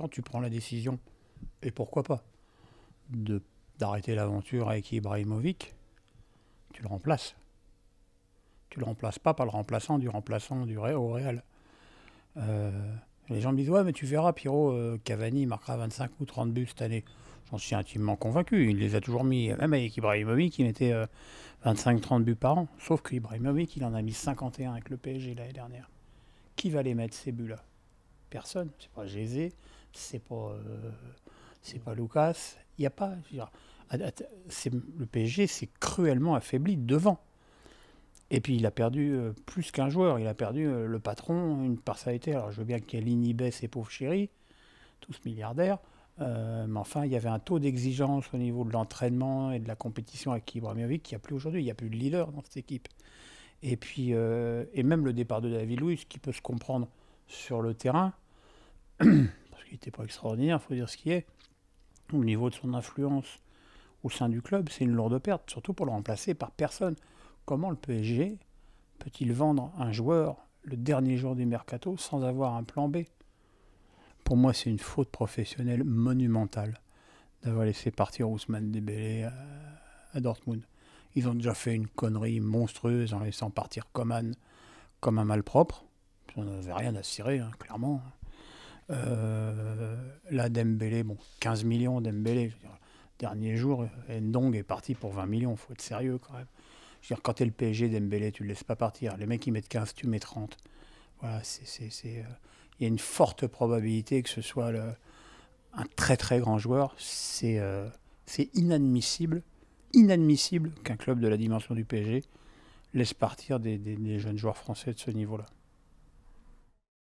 quand tu prends la décision, et pourquoi pas, de, d'arrêter l'aventure avec Ibrahimovic, tu le remplaces. Tu le remplaces pas par le remplaçant du remplaçant du Ré, au Real. Euh, les gens me disent Ouais, mais tu verras, Pierrot, euh, Cavani marquera 25 ou 30 buts cette année. J'en suis intimement convaincu. Il les a toujours mis, même avec Ibrahimovic, il mettait 25-30 euh, buts par an. Sauf qu'Ibrahimovic, il en a mis 51 avec le PSG l'année dernière. Qui va les mettre, ces buts-là Personne. C'est pas Gézé, c'est pas, euh, c'est pas Lucas. Il n'y a pas. le PSG s'est cruellement affaibli devant. Et puis il a perdu euh, plus qu'un joueur, il a perdu euh, le patron, une partialité. Alors je veux bien qu'elle inhibait ses pauvres chéris, tous milliardaires, mais enfin il y avait un taux d'exigence au niveau de l'entraînement et de la compétition avec Ibrahimovic qui n'y a plus aujourd'hui, il n'y a plus de leader dans cette équipe. Et puis et même le départ de David Luiz qui peut se comprendre sur le terrain, il n'était pas extraordinaire, il faut dire ce qui est, au niveau de son influence au sein du club, c'est une lourde perte, surtout pour le remplacer par personne. Comment le PSG peut-il vendre un joueur le dernier jour du mercato sans avoir un plan B Pour moi, c'est une faute professionnelle monumentale d'avoir laissé partir Ousmane Dembélé euh, à, Dortmund. Ils ont déjà fait une connerie monstrueuse en laissant partir Coman comme un malpropre. On n'avait rien à cirer, hein, clairement. Hein. Euh, Là, Dembélé, bon, 15 millions, Dembélé. dernier jour, Ndong est parti pour 20 millions, faut être sérieux quand même. Je veux dire, quand es le PSG, Dembélé, tu le laisses pas partir. Les mecs, ils mettent 15, tu mets 30. Voilà, c'est... Euh, il y a une forte probabilité que ce soit un très très grand joueur. C'est euh, c'est inadmissible, inadmissible qu'un club de la dimension du PSG laisse partir des jeunes joueurs français de ce niveau-là.